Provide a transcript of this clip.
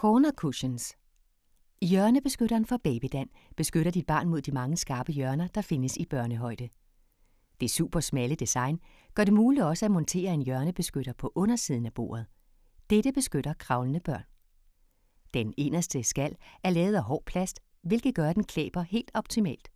Corner cushions Hjørnebeskytteren for Babydan beskytter dit barn mod de mange skarpe hjørner, der findes i børnehøjde. Det super smalle design gør det muligt også at montere en hjørnebeskytter på undersiden af bordet. Dette beskytter kravlende børn. Den inderste skal er lavet af hård plast, hvilket gør at den klæber helt optimalt.